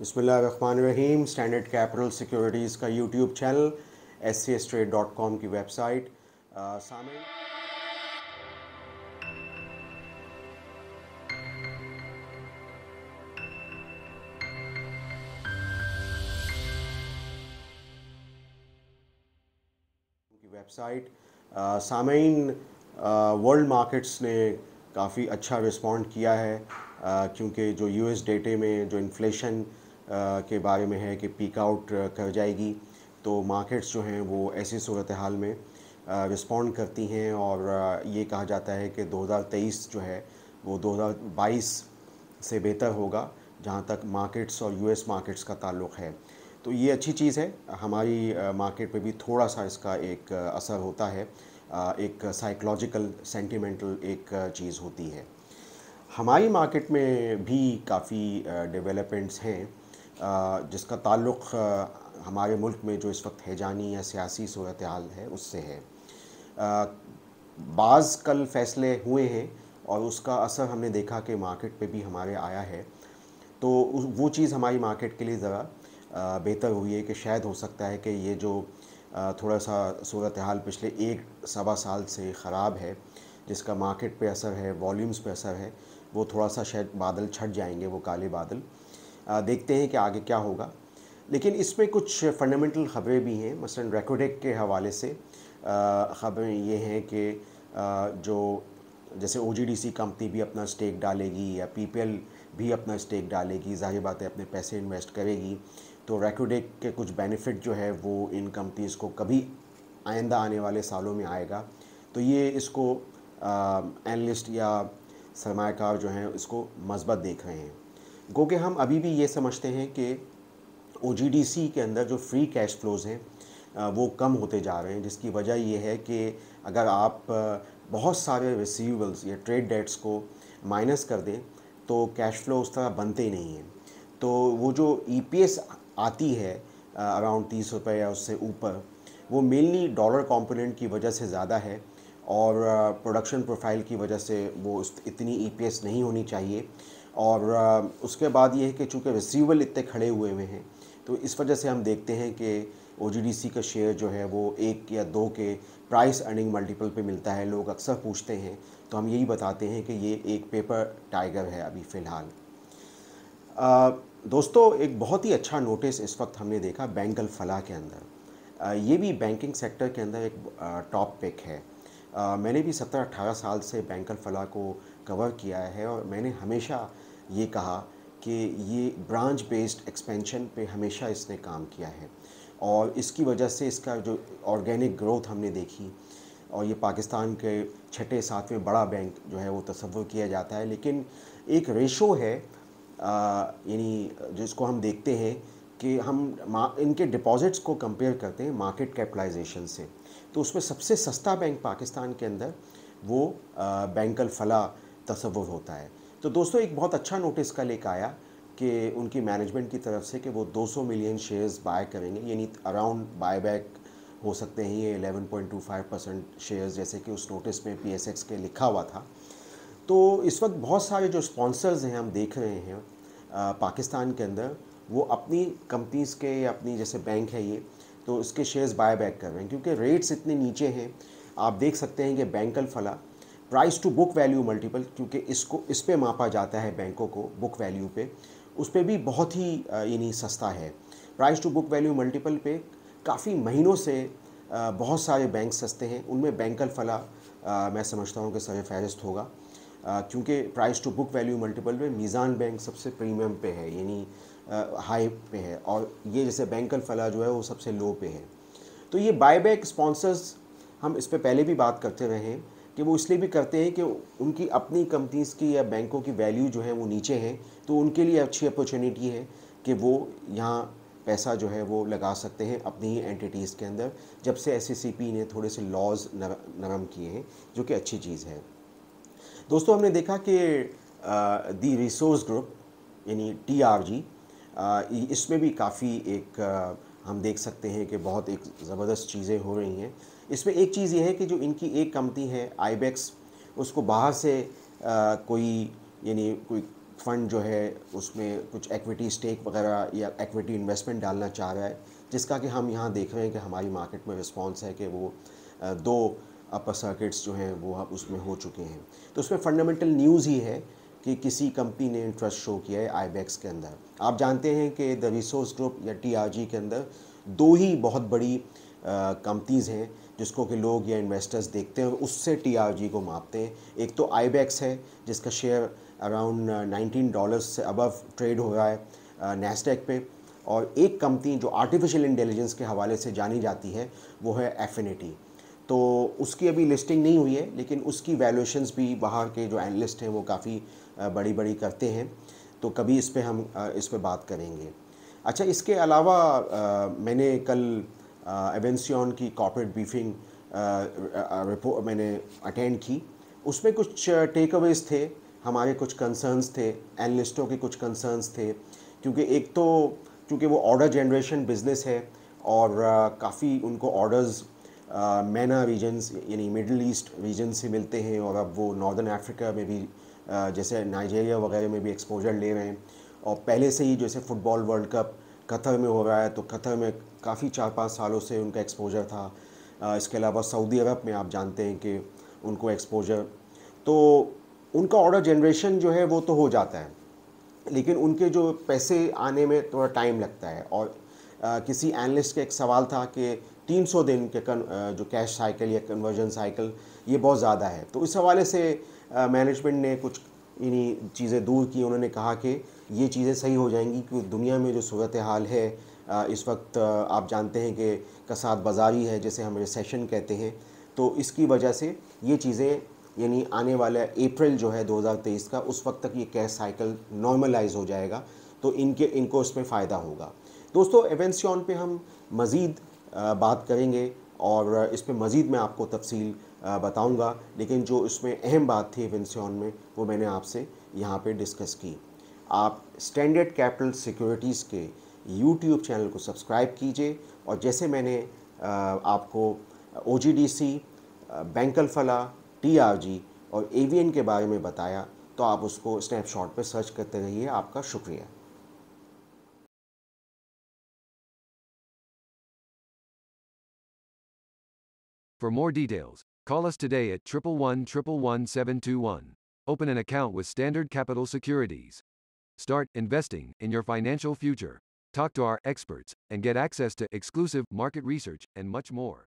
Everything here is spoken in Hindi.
बसमिल रहीम स्टैंडर्ड कैपिटल सिक्योरिटीज़ का YouTube channel S C S trade dot com की वेबसाइट सामने वेबसाइट सामीन वर्ल्ड मार्केट्स ने काफ़ी अच्छा रिस्पॉन्ड किया है क्योंकि जो यूएस डेटे में जो इन्फ्लेशन के बारे में है कि पीक आउट कर जाएगी तो मार्केट्स जो हैं वो ऐसी सूरत हाल में रिस्पॉन्ड करती हैं और ये कहा जाता है कि 2023 जो है वो 2022 से बेहतर होगा जहाँ तक मार्केट्स और यूएस मार्केट्स का ताल्लुक है तो ये अच्छी चीज़ है हमारी मार्केट पे भी थोड़ा सा इसका एक असर होता है एक साइकोलॉजिकल सेंटिमेंटल एक चीज़ होती है हमारी मार्केट में भी काफ़ी डेवलपमेंट्स हैं जिसका ताल्लुक़ हमारे मुल्क में जो इस वक्त हैजानी या सियासी सूरत हाल है उससे है बाज़ कल फैसले हुए हैं और उसका असर हमने देखा कि मार्केट पे भी हमारे आया है तो वो चीज़ हमारी मार्केट के लिए ज़रा बेहतर हुई है कि शायद हो सकता है कि ये जो थोड़ा सा सूरत हाल पिछले एक सवा साल से ख़राब है जिसका मार्केट पे असर है वॉल्यूम्स पे असर है वो थोड़ा सा शायद बादल छट जाएंगे वो काले बादल देखते हैं कि आगे क्या होगा लेकिन इसमें कुछ फंडामेंटल ख़बरें भी हैं मसलन रेकोडेक के हवाले से ख़बरें ये हैं कि जो जैसे ओ कंपनी भी अपना स्टेक डालेगी या पी भी अपना स्टेक डालेगी जाहिर बात है अपने पैसे इन्वेस्ट करेगी तो रेकोडेक के कुछ बेनिफिट जो है वो इन कंपनीज़ को कभी आइंदा आने वाले सालों में आएगा तो ये इसको एनलिस्ट या सरमाकार जो हैं इसको मजबत देख रहे हैं गो के हम अभी भी ये समझते हैं कि ओ के अंदर जो फ्री कैश फ्लोज़ हैं वो कम होते जा रहे हैं जिसकी वजह ये है कि अगर आप बहुत सारे रिसीवेबल्स या ट्रेड डेट्स को माइनस कर दें तो कैश फ्लो उस तरह बनते ही नहीं हैं तो वो जो ई e आती है अराउंड तीस रुपये या उससे ऊपर वो मेनली डॉलर कंपोनेंट की वजह से ज़्यादा है और प्रोडक्शन प्रोफाइल की वजह से वो इतनी ई e नहीं होनी चाहिए और उसके बाद ये है कि चूँकि रिसीवल इतने खड़े हुए हुए हैं तो इस वजह से हम देखते हैं कि ओ का शेयर जो है वो एक या दो के प्राइस अर्निंग मल्टीपल पे मिलता है लोग अक्सर पूछते हैं तो हम यही बताते हैं कि ये एक पेपर टाइगर है अभी फ़िलहाल दोस्तों एक बहुत ही अच्छा नोटिस इस वक्त हमने देखा बैंगल फला के अंदर आ, ये भी बैंकिंग सेक्टर के अंदर एक टॉप पिक है आ, मैंने भी सत्रह अठारह साल से बैंकल फला को कवर किया है और मैंने हमेशा ये कहा कि ये ब्रांच बेस्ड एक्सपेंशन पे हमेशा इसने काम किया है और इसकी वजह से इसका जो ऑर्गेनिक ग्रोथ हमने देखी और ये पाकिस्तान के छठे सातवें बड़ा बैंक जो है वो तस्वुर किया जाता है लेकिन एक रेशो है यानी जिसको हम देखते हैं कि हम इनके डिपॉजिट्स को कंपेयर करते हैं मार्केट कैपिटलाइजेशन से तो उसमें सबसे सस्ता बैंक पाकिस्तान के अंदर वो बैंकल फला तस्वुर होता है तो दोस्तों एक बहुत अच्छा नोटिस कल एक आया कि उनकी मैनेजमेंट की तरफ से कि वो 200 मिलियन शेयर्स बाय करेंगे यानी अराउंड बाय बैक हो सकते हैं ये 11.25 परसेंट शेयर्स जैसे कि उस नोटिस में पी के लिखा हुआ था तो इस वक्त बहुत सारे जो स्पॉन्सर्स हैं हम देख रहे हैं पाकिस्तान के अंदर वो अपनी कंपनीज़ के या अपनी जैसे बैंक है ये तो उसके शेयर्स बाय बैक कर रहे हैं क्योंकि रेट्स इतने नीचे हैं आप देख सकते हैं कि बैंकल फला price to book value multiple क्योंकि इसको इस पर मापा जाता है बैंकों को बुक वैल्यू पे उस पर भी बहुत ही यानी सस्ता है price to book value multiple पे काफ़ी महीनों से बहुत सारे बैंक सस्ते हैं उनमें बैंकल फला मैं समझता हूँ कि सर फहरिस्त होगा क्योंकि price to book value multiple पे मीज़ान बैंक सबसे प्रीमियम पे है यानी हाई पे है और ये जैसे बैंकल फला जो है वो सबसे लो पे है तो ये बाय बैक हम इस पर पहले भी बात करते रहे हैं कि वो इसलिए भी करते हैं कि उनकी अपनी कंपनीज़ की या बैंकों की वैल्यू जो है वो नीचे हैं तो उनके लिए अच्छी अपॉर्चुनिटी है कि वो यहाँ पैसा जो है वो लगा सकते हैं अपनी ही एंटिटीज़ के अंदर जब से एस e ने थोड़े से लॉज नरम किए हैं जो कि अच्छी चीज़ है दोस्तों हमने देखा कि दी रिसोर्स ग्रुप यानी टी इसमें भी काफ़ी एक हम देख सकते हैं कि बहुत एक ज़बरदस्त चीज़ें हो रही हैं इसमें एक चीज़ ये है कि जो इनकी एक कंपनी है आईबैक्स उसको बाहर से आ, कोई यानी कोई फ़ंड जो है उसमें कुछ एक्विटी स्टेक वगैरह या एक्विटी इन्वेस्टमेंट डालना चाह रहा है जिसका कि हम यहाँ देख रहे हैं कि हमारी मार्केट में रिस्पॉन्स है कि वो दो अपर सर्किट्स जो हैं वो उसमें हो चुके हैं तो उसमें फंडामेंटल न्यूज़ ही है कि किसी कंपनी ने इंटरेस्ट शो किया है आईबैक्स के अंदर आप जानते हैं कि द रिसोर्स ग्रुप या टीआरजी के अंदर दो ही बहुत बड़ी कंपनीज़ हैं जिसको कि लोग या इन्वेस्टर्स देखते हैं उससे टीआरजी को मापते हैं एक तो आईबैक्स है जिसका शेयर अराउंड नाइनटीन डॉलर्स से अबव ट्रेड हो रहा है नेस्टेक पे और एक कंपनी जो आर्टिफिशियल इंटेलिजेंस के हवाले से जानी जाती है वो है एफिनिटी तो उसकी अभी लिस्टिंग नहीं हुई है लेकिन उसकी वैल्यूएशंस भी बाहर के जो एनालिस्ट हैं वो काफ़ी बड़ी बड़ी करते हैं तो कभी इस पर हम इस पर बात करेंगे अच्छा इसके अलावा मैंने कल एवेंसियन की कॉर्पोरेट ब्रीफिंग रिपोर्ट मैंने अटेंड की उसमें कुछ टेक अवेज थे हमारे कुछ कंसर्न्स थे एनलिस्टों के कुछ कंसर्न्स थे क्योंकि एक तो क्योंकि वो ऑर्डर जनरेशन बिजनेस है और काफ़ी उनको ऑर्डर्स मैना रीजन्स यानी मिडल ईस्ट रीजन से मिलते हैं और अब वो नॉर्दर्न अफ्रीका में भी जैसे नाइजेरिया वगैरह में भी एक्सपोजर ले रहे हैं और पहले से ही जैसे फ़ुटबॉल वर्ल्ड कप कतर में हो रहा है तो कतर में काफ़ी चार पाँच सालों से उनका एक्सपोजर था इसके अलावा सऊदी अरब में आप जानते हैं कि उनको एक्सपोजर तो उनका ऑर्डर जनरेशन जो है वो तो हो जाता है लेकिन उनके जो पैसे आने में थोड़ा टाइम लगता है और किसी एनालिस्ट का एक सवाल था कि 300 दिन के कन, जो कैश साइकिल या कन्वर्जन साइकिल ये बहुत ज़्यादा है तो इस हवाले से मैनेजमेंट ने कुछ इन्हीं चीज़ें दूर की उन्होंने कहा कि ये चीज़ें सही हो जाएंगी क्योंकि दुनिया में जो सूरत हाल है इस वक्त आप जानते हैं कि कसाद बाजारी है जैसे हम रिसेशन कहते हैं तो इसकी वजह से ये चीज़ें यानी आने वाला अप्रैल जो है 2023 का उस वक्त तक ये कैश साइकिल नॉर्मलाइज हो जाएगा तो इनके इनको इसमें फ़ायदा होगा दोस्तों एवेंसियन पे हम मज़ीद बात करेंगे और इस पर मज़ीद मैं आपको तफसील बताऊंगा लेकिन जो इसमें अहम बात थी एवेंसियन में वो मैंने आपसे यहाँ पे डिस्कस की आप स्टैंडर्ड कैपिटल सिक्योरिटीज़ के यूट्यूब चैनल को सब्सक्राइब कीजिए और जैसे मैंने आपको ओ जी डी सी बैंकल फला टी आर जी और ए वी एन के बारे में बताया तो आप उसको स्नैपशॉट पर सर्च करते रहिए आपका शुक्रिया For more details, call us today at 111 Open an account with Standard Capital Securities. Start investing in your financial future. Talk to our experts and get access to exclusive market research and much more.